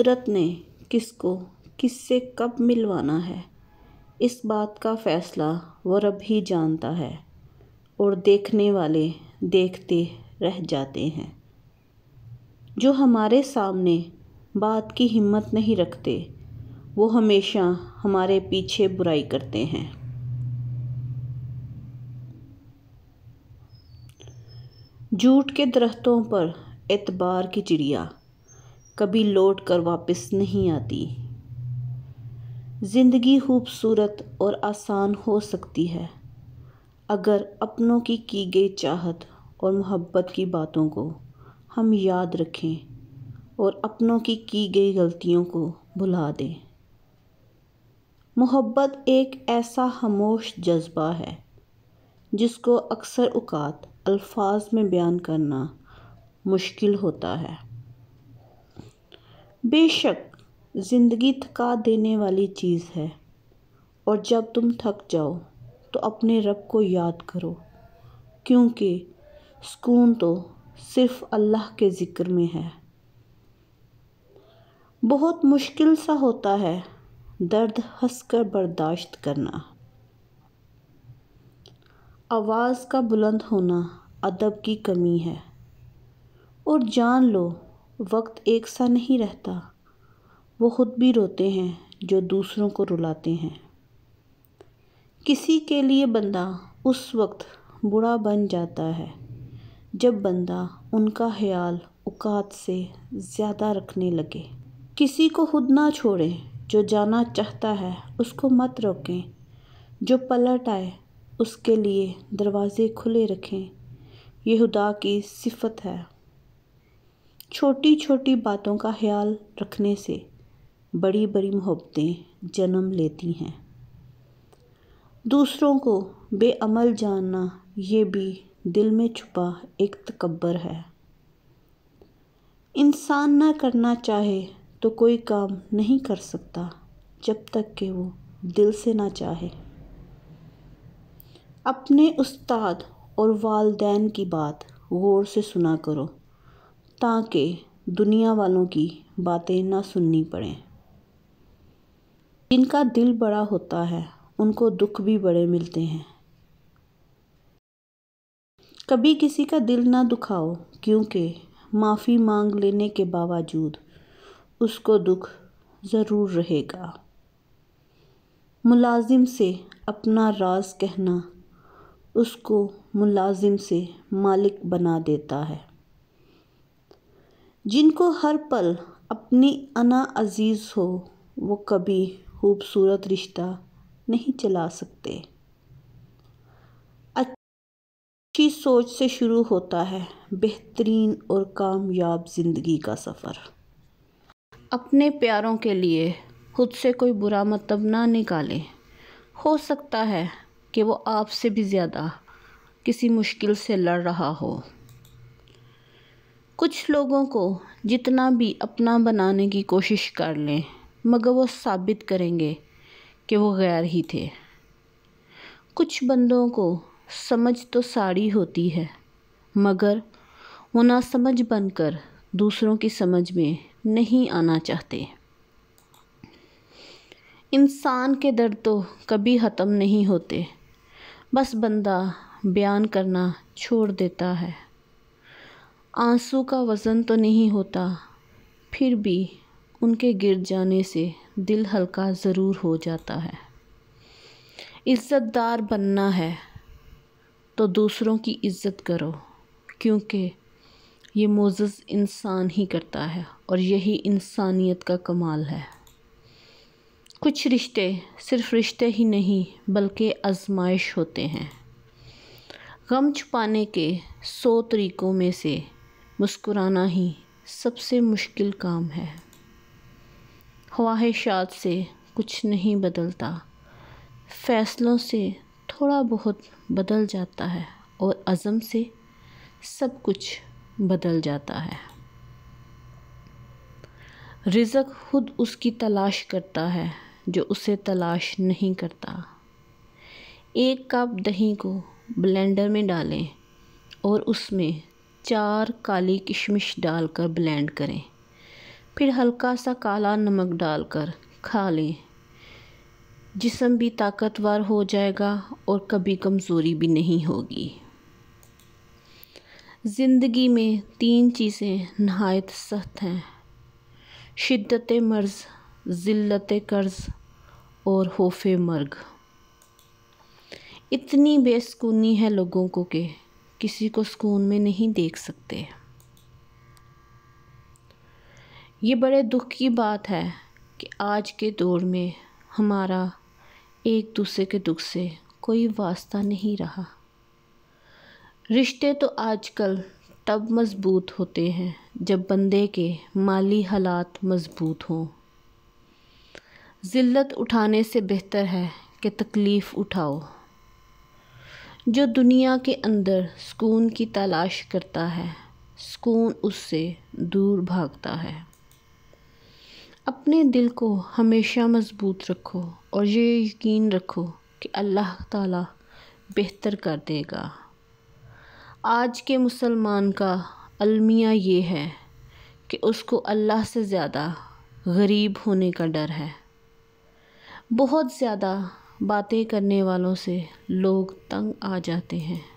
कुदरत ने किसको किससे कब मिलवाना है इस बात का फ़ैसला वो रब ही जानता है और देखने वाले देखते रह जाते हैं जो हमारे सामने बात की हिम्मत नहीं रखते वो हमेशा हमारे पीछे बुराई करते हैं जूट के दरख्तों पर एतबार की चिड़िया कभी लौट कर वापस नहीं आती ज़िंदगी खूबसूरत और आसान हो सकती है अगर अपनों की की गई चाहत और मोहब्बत की बातों को हम याद रखें और अपनों की की गई गलतियों को भुला दें मोहब्बत एक ऐसा खामोश जज्बा है जिसको अक्सर उकात अल्फाज में बयान करना मुश्किल होता है बेशक ज़िंदगी थका देने वाली चीज़ है और जब तुम थक जाओ तो अपने रब को याद करो क्योंकि सुकून तो सिर्फ़ अल्लाह के ज़िक्र में है बहुत मुश्किल सा होता है दर्द हंस कर बर्दाश्त करना आवाज़ का बुलंद होना अदब की कमी है और जान लो वक्त एक सा नहीं रहता वो खुद भी रोते हैं जो दूसरों को रुलाते हैं किसी के लिए बंदा उस वक्त बुरा बन जाता है जब बंदा उनका ख्याल औकात से ज़्यादा रखने लगे किसी को खुद ना छोड़ें जो जाना चाहता है उसको मत रोकें जो पलट आए उसके लिए दरवाज़े खुले रखें यह खुदा की सिफत है छोटी छोटी बातों का ख्याल रखने से बड़ी बड़ी मोहब्बतें जन्म लेती हैं दूसरों को बेअमल जानना ये भी दिल में छुपा एक तकबर है इंसान ना करना चाहे तो कोई काम नहीं कर सकता जब तक कि वो दिल से ना चाहे अपने उस्ताद और वालदेन की बात गौर से सुना करो ताकि दुनिया वालों की बातें ना सुननी पड़े जिनका दिल बड़ा होता है उनको दुख भी बड़े मिलते हैं कभी किसी का दिल ना दुखाओ क्योंकि माफ़ी मांग लेने के बावजूद उसको दुख ज़रूर रहेगा मुलाजिम से अपना राज कहना उसको मुलाजिम से मालिक बना देता है जिनको हर पल अपनी अना अजीज़ हो वो कभी खूबसूरत रिश्ता नहीं चला सकते अच्छी सोच से शुरू होता है बेहतरीन और कामयाब ज़िंदगी का सफ़र अपने प्यारों के लिए खुद से कोई बुरा मतलब ना निकालें हो सकता है कि वो आपसे भी ज़्यादा किसी मुश्किल से लड़ रहा हो कुछ लोगों को जितना भी अपना बनाने की कोशिश कर लें मगर वो साबित करेंगे कि वो गैर ही थे कुछ बंदों को समझ तो साड़ी होती है मगर वो ना समझ बनकर दूसरों की समझ में नहीं आना चाहते इंसान के दर्द तो कभी ख़त्म नहीं होते बस बंदा बयान करना छोड़ देता है आंसू का वज़न तो नहीं होता फिर भी उनके गिर जाने से दिल हल्का ज़रूर हो जाता है इज़्ज़तदार बनना है तो दूसरों की इज़्ज़त करो क्योंकि ये मोज़ इंसान ही करता है और यही इंसानियत का कमाल है कुछ रिश्ते सिर्फ रिश्ते ही नहीं बल्कि आजमाइश होते हैं गम छुपाने के सौ तरीक़ों में से मुस्कुराना ही सबसे मुश्किल काम है ख्वाहिशात से कुछ नहीं बदलता फ़ैसलों से थोड़ा बहुत बदल जाता है और अज़म से सब कुछ बदल जाता है रिजक खुद उसकी तलाश करता है जो उसे तलाश नहीं करता एक कप दही को ब्लेंडर में डालें और उसमें चार काली किशमिश डालकर ब्लेंड करें फिर हल्का सा काला नमक डालकर खा लें जिसम भी ताकतवर हो जाएगा और कभी कमज़ोरी भी नहीं होगी ज़िंदगी में तीन चीज़ें नहायत सख्त हैं शिद्दत मर्ज़ ज़िल्लत कर्ज़ और होफ मर्ग इतनी बेसकूनी है लोगों को कि किसी को सुकून में नहीं देख सकते ये बड़े दुख की बात है कि आज के दौर में हमारा एक दूसरे के दुख से कोई वास्ता नहीं रहा रिश्ते तो आजकल तब मज़बूत होते हैं जब बंदे के माली हालात मज़बूत हों ज़िल्लत उठाने से बेहतर है कि तकलीफ़ उठाओ जो दुनिया के अंदर सुकून की तलाश करता है सुकून उससे दूर भागता है अपने दिल को हमेशा मजबूत रखो और ये यकीन रखो कि अल्लाह ताला बेहतर कर देगा आज के मुसलमान का अलमिया ये है कि उसको अल्लाह से ज़्यादा गरीब होने का डर है बहुत ज़्यादा बातें करने वालों से लोग तंग आ जाते हैं